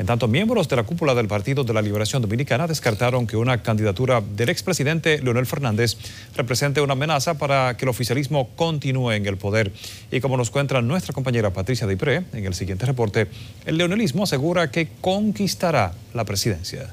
En tanto, miembros de la cúpula del Partido de la Liberación Dominicana descartaron que una candidatura del expresidente Leonel Fernández represente una amenaza para que el oficialismo continúe en el poder. Y como nos cuenta nuestra compañera Patricia Dipré en el siguiente reporte, el leonelismo asegura que conquistará la presidencia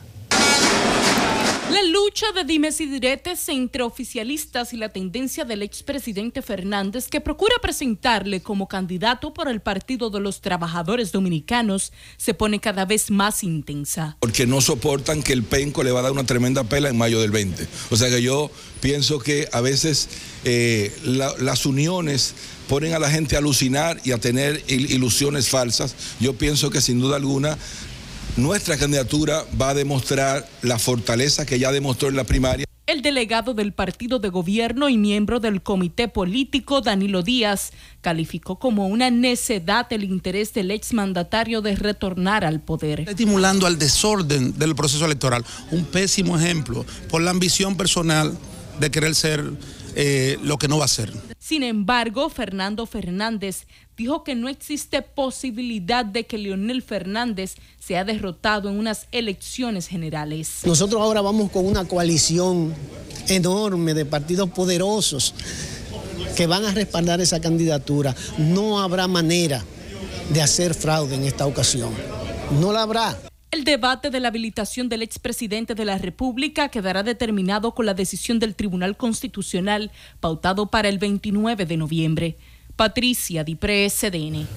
lucha de dimes y diretes entre oficialistas y la tendencia del expresidente Fernández, que procura presentarle como candidato por el Partido de los Trabajadores Dominicanos, se pone cada vez más intensa. Porque no soportan que el penco le va a dar una tremenda pela en mayo del 20. O sea que yo pienso que a veces eh, las uniones ponen a la gente a alucinar y a tener ilusiones falsas. Yo pienso que sin duda alguna nuestra candidatura va a demostrar la fortaleza que ya demostró en la primaria. El delegado del partido de gobierno y miembro del comité político, Danilo Díaz, calificó como una necedad el interés del exmandatario de retornar al poder. Estimulando al desorden del proceso electoral, un pésimo ejemplo por la ambición personal de querer ser eh, lo que no va a ser. Sin embargo, Fernando Fernández dijo que no existe posibilidad de que Leonel Fernández sea derrotado en unas elecciones generales. Nosotros ahora vamos con una coalición enorme de partidos poderosos que van a respaldar esa candidatura. No habrá manera de hacer fraude en esta ocasión. No la habrá. El debate de la habilitación del expresidente de la República quedará determinado con la decisión del Tribunal Constitucional pautado para el 29 de noviembre. Patricia Di CDN.